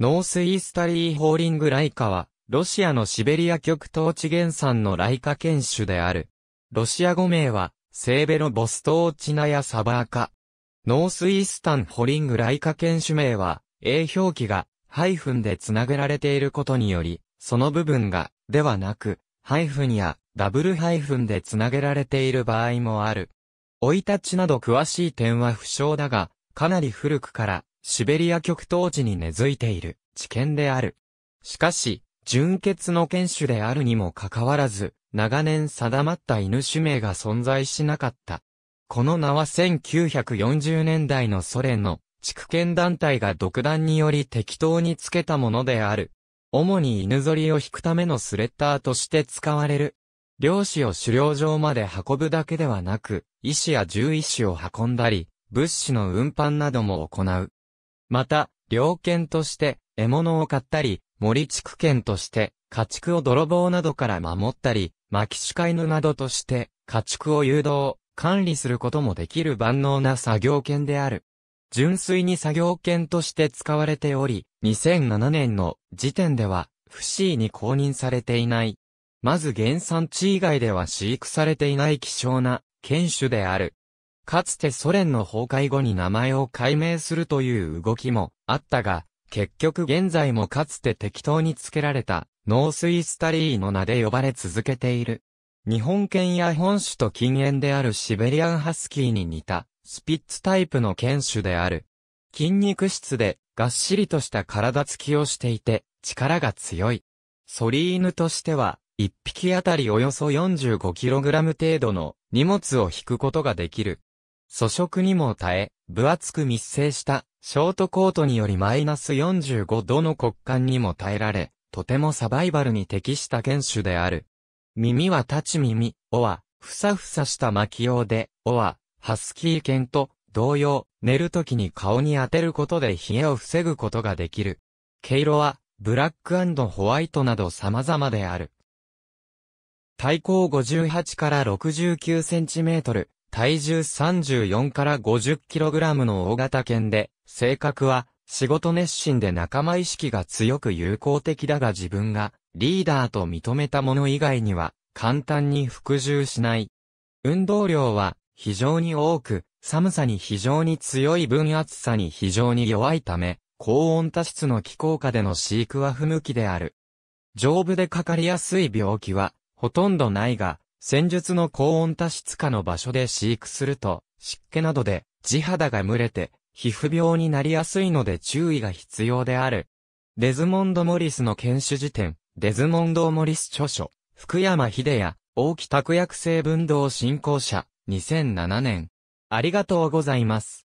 ノースイースタリーホーリングライカは、ロシアのシベリア極東地原産のライカ犬種である。ロシア語名は、セーベロボストーチナやサバーカ。ノースイースタンホリングライカ犬種名は、A 表記が、ハイフンでつなげられていることにより、その部分が、ではなく、ハイフンや、ダブルハイフンでつなげられている場合もある。追い立ちなど詳しい点は不詳だが、かなり古くから、シベリア極東地に根付いている知見である。しかし、純血の犬種であるにもかかわらず、長年定まった犬種名が存在しなかった。この名は1940年代のソ連の畜犬団体が独断により適当につけたものである。主に犬ぞりを引くためのスレッダーとして使われる。漁師を狩猟場まで運ぶだけではなく、医師や獣医師を運んだり、物資の運搬なども行う。また、猟犬として、獲物を買ったり、森地区犬として、家畜を泥棒などから守ったり、巻き飼い犬などとして、家畜を誘導、管理することもできる万能な作業犬である。純粋に作業犬として使われており、2007年の時点では、不議に公認されていない。まず原産地以外では飼育されていない希少な犬種である。かつてソ連の崩壊後に名前を改名するという動きもあったが、結局現在もかつて適当に付けられた、ノースイスタリーの名で呼ばれ続けている。日本犬や本種と禁煙であるシベリアンハスキーに似た、スピッツタイプの犬種である。筋肉質で、がっしりとした体つきをしていて、力が強い。ソリーヌとしては、一匹あたりおよそ 45kg 程度の荷物を引くことができる。粗食にも耐え、分厚く密生したショートコートによりマイナス45度の骨幹にも耐えられ、とてもサバイバルに適した犬種である。耳は立ち耳、尾は、ふさふさした巻き用で、尾は、ハスキー犬と同様、寝る時に顔に当てることで冷えを防ぐことができる。毛色は、ブラックホワイトなど様々である。体高58から69センチメートル、体重34から 50kg の大型犬で、性格は、仕事熱心で仲間意識が強く友好的だが自分が、リーダーと認めたもの以外には、簡単に服従しない。運動量は、非常に多く、寒さに非常に強い分厚さに非常に弱いため、高温多湿の気候下での飼育は不向きである。丈夫でかかりやすい病気は、ほとんどないが、戦術の高温多湿化の場所で飼育すると、湿気などで地肌が蒸れて、皮膚病になりやすいので注意が必要である。デズモンド・モリスの研修辞典、デズモンド・モリス著書、福山秀也、大木拓薬成分動振興者、2007年。ありがとうございます。